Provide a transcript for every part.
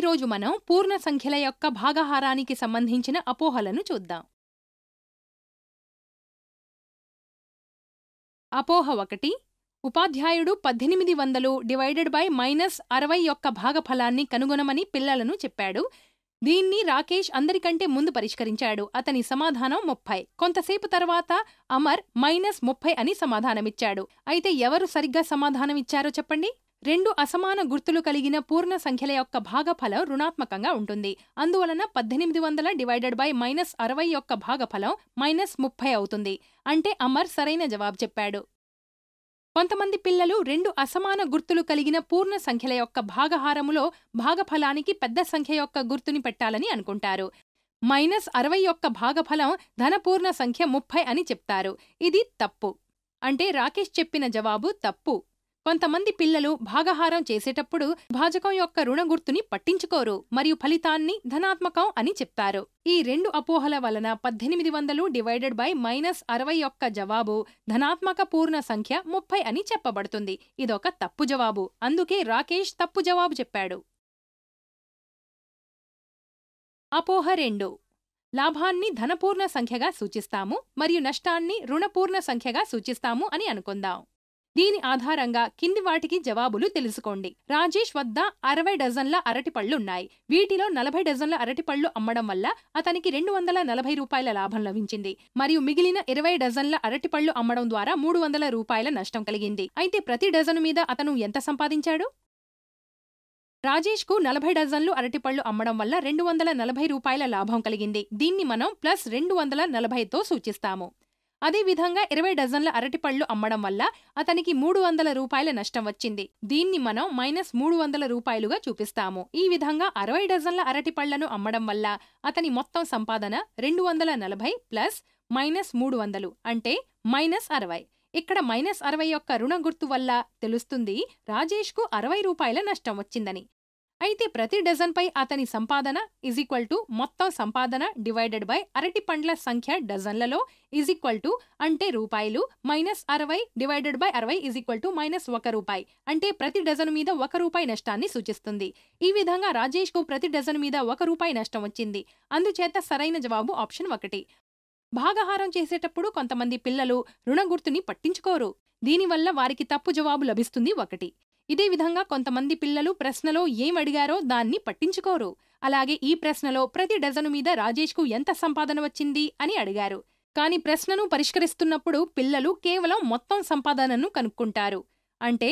ఈరోజు మనం పూర్ణ సంఖ్యల యొక్క భాగహారానికి సంబంధించిన అపోహలను చూద్దాం అపోహ ఒకటి ఉపాధ్యాయుడు పద్దెనిమిది వందలు డివైడెడ్ బై మైనస్ అరవై యొక్క భాగఫలాన్ని కనుగొనమని పిల్లలను చెప్పాడు దీన్ని రాకేష్ అందరికంటే ముందు పరిష్కరించాడు అతని సమాధానం ముప్పై కొంతసేపు తర్వాత అమర్ మైనస్ ముప్పై అని సమాధానమిచ్చాడు అయితే ఎవరు సరిగ్గా సమాధానమిచ్చారో చెప్పండి రెండు అసమాన గుర్తులు కలిగిన పూర్ణ సంఖ్యల యొక్క భాగఫలం రుణాత్మకంగా ఉంటుంది అందువలన పద్దెనిమిది వందల డివైడెడ్ బై మైనస్ అరవై యొక్క భాగఫలం మైనస్ ముప్పై అవుతుంది అంటే అమర్ సరైన జవాబు చెప్పాడు కొంతమంది పిల్లలు రెండు అసమాన గుర్తులు కలిగిన పూర్ణ సంఖ్యల యొక్క భాగహారములో భాగఫలానికి పెద్ద సంఖ్య యొక్క గుర్తుని పెట్టాలని అనుకుంటారు మైనస్ అరవై యొక్క భాగఫలం ధనపూర్ణ సంఖ్య ముప్పై అని చెప్తారు ఇది తప్పు అంటే రాకేష్ చెప్పిన జవాబు తప్పు కొంతమంది పిల్లలు భాగహారం చేసేటప్పుడు భాజకం యొక్క రుణ గుర్తుని పట్టించుకోరు మరియు ఫలితాన్ని ధనాత్మకం అని చెప్తారు ఈ రెండు అపోహల వలన పద్దెనిమిది వందలు డివైడెడ్ బై మైనస్ అరవై యొక్క జవాబు ధనాత్మక పూర్ణ సంఖ్య ముప్పై అని చెప్పబడుతుంది ఇదొక తప్పు జవాబు అందుకే రాకేష్ తప్పు జవాబు చెప్పాడు అపోహ రెండు లాభాన్ని ధనపూర్ణ సంఖ్యగా సూచిస్తాము మరియు నష్టాన్ని రుణపూర్ణ సంఖ్యగా సూచిస్తాము అని అనుకుందాం దీని ఆధారంగా కింది వాటికి జవాబులు తెలుసుకోండి రాజేష్ వద్ద అరవై డజన్ల అరటిపళ్లున్నాయి వీటిలో నలభై డజన్ల అరటిపళ్లు అమ్మడం వల్ల అతనికి రెండు వందల నలభై రూపాయల లాభం లభించింది మరియు మిగిలిన ఇరవై డజన్ల అరటిపళ్లు అమ్మడం ద్వారా మూడు వందల రూపాయల నష్టం కలిగింది అయితే ప్రతి డజను మీద అతను ఎంత సంపాదించాడు రాజేష్కు నలభై డజన్లు అరటిపళ్ళు అమ్మడం వల్ల రెండు వందల నలభై రూపాయల లాభం కలిగింది దీన్ని మనం ప్లస్ రెండు వందల నలభైతో సూచిస్తాము అదేవిధంగా ఇరవై డజన్ల అరటిపళ్ళు అమ్మడం వల్ల అతనికి మూడు వందల రూపాయల నష్టం వచ్చింది దీన్ని మనం మైనస్ మూడు వందల రూపాయలుగా చూపిస్తాము ఈ విధంగా అరవై డజన్ల అరటిపళ్లను అమ్మడం వల్ల అతని మొత్తం సంపాదన రెండు వందల నలభై ప్లస్ మైనస్ మూడు వందలు అంటే మైనస్ అరవై ఇక్కడ మైనస్ అరవై యొక్క రుణ గుర్తు వల్ల తెలుస్తుంది రాజేష్కు అరవై రూపాయల నష్టం వచ్చిందని అయితే ప్రతి డజన్పై అతని సంపాదన ఈజ్ ఈక్వల్ టు మొత్తం సంపాదన డివైడెడ్ బై అరటి పండ్ల సంఖ్య డజన్లలో ఈజ్ ఈక్వల్ టు అంటే రూపాయలు మైనస్ అరవై డివైడెడ్ బై అరవై ఈజ్ ఈక్వల్ టు మైనస్ ఒక రూపాయి అంటే ప్రతి డజన్ మీద ఒక రూపాయి నష్టాన్ని సూచిస్తుంది ఈ విధంగా రాజేష్కు ప్రతి డజన్ మీద ఒక రూపాయి నష్టం వచ్చింది అందుచేత సరైన జవాబు ఆప్షన్ ఒకటి భాగహారం చేసేటప్పుడు కొంతమంది పిల్లలు రుణ గుర్తుని పట్టించుకోరు దీనివల్ల వారికి తప్పు జవాబు లభిస్తుంది ఒకటి ఇదే విధంగా కొంతమంది పిల్లలు ప్రశ్నలో ఏం అడిగారో దాన్ని పట్టించుకోరు అలాగే ఈ ప్రశ్నలో ప్రతి డజను మీద రాజేష్కు ఎంత సంపాదన వచ్చింది అని అడిగారు కానీ ప్రశ్నను పరిష్కరిస్తున్నప్పుడు పిల్లలు కేవలం మొత్తం సంపాదనను కనుక్కుంటారు అంటే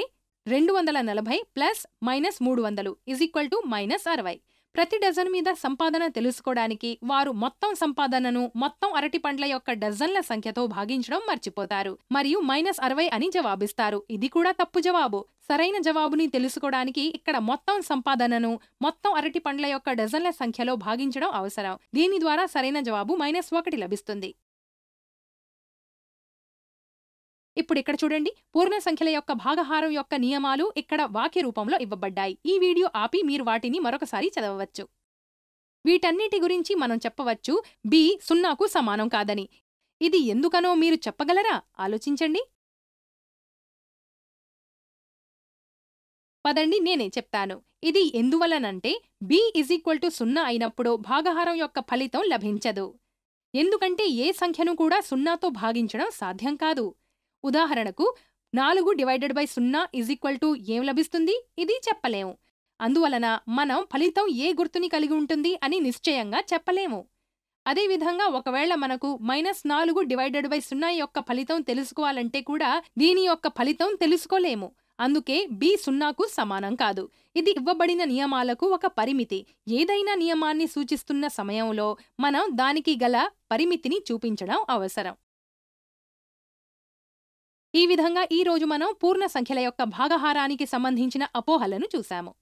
రెండు వందల నలభై ప్లస్ మైనస్ మూడు వందలు ఈజ్ ఈక్వల్ టు మైనస్ అరవై ప్రతి డజన్ మీద సంపాదన తెలుసుకోవడానికి వారు మొత్తం సంపాదనను మొత్తం అరటి పండ్ల యొక్క డజన్ల సంఖ్యతో భాగించడం మర్చిపోతారు మరియు మైనస్ అరవై అని జవాబిస్తారు ఇది కూడా తప్పు జవాబు సరైన జవాబుని తెలుసుకోవడానికి ఇక్కడ మొత్తం సంపాదనను మొత్తం అరటి పండ్ల యొక్క డజన్ల సంఖ్యలో భాగించడం అవసరం దీని ద్వారా సరైన జవాబు మైనస్ ఒకటి లభిస్తుంది ఇప్పుడు ఇక్కడ చూడండి పూర్ణ సంఖ్యల యొక్క భాగహారం యొక్క నియమాలు ఇక్కడ వాక్య రూపంలో ఇవ్వబడ్డాయి ఈ వీడియో ఆపి మీరు వాటిని మరొకసారి చదవవచ్చు వీటన్నిటి గురించి మనం చెప్పవచ్చు బి సున్నాకు సమానం కాదని ఇది ఎందుకనో మీరు చెప్పగలరా ఆలోచించండి పదండి నేనే చెప్తాను ఇది ఎందువలనంటే బి ఇజ్ ఈక్వల్ టు సున్నా అయినప్పుడు భాగహారం యొక్క ఫలితం లభించదు ఎందుకంటే ఏ సంఖ్యను కూడా సున్నాతో భాగించడం సాధ్యం కాదు ఉదాహరణకు నాలుగు డివైడెడ్ బై సున్నా ఈజ్ ఈక్వల్ టు ఏం లభిస్తుంది ఇది చెప్పలేము అందువలన మనం ఫలితం ఏ గుర్తుని కలిగి ఉంటుంది అని నిశ్చయంగా చెప్పలేము అదేవిధంగా ఒకవేళ మనకు మైనస్ నాలుగు డివైడెడ్ బై సున్నా యొక్క ఫలితం తెలుసుకోవాలంటే కూడా దీని యొక్క ఫలితం తెలుసుకోలేము అందుకే బి సున్నాకు సమానం కాదు ఇది ఇవ్వబడిన నియమాలకు ఒక పరిమితి ఏదైనా నియమాన్ని సూచిస్తున్న సమయంలో మనం దానికి గల పరిమితిని చూపించడం అవసరం ఈ విధంగా ఈ రోజు మనం పూర్ణ సంఖ్యల యొక్క భాగహారానికి సంబంధించిన అపోహలను చూశాము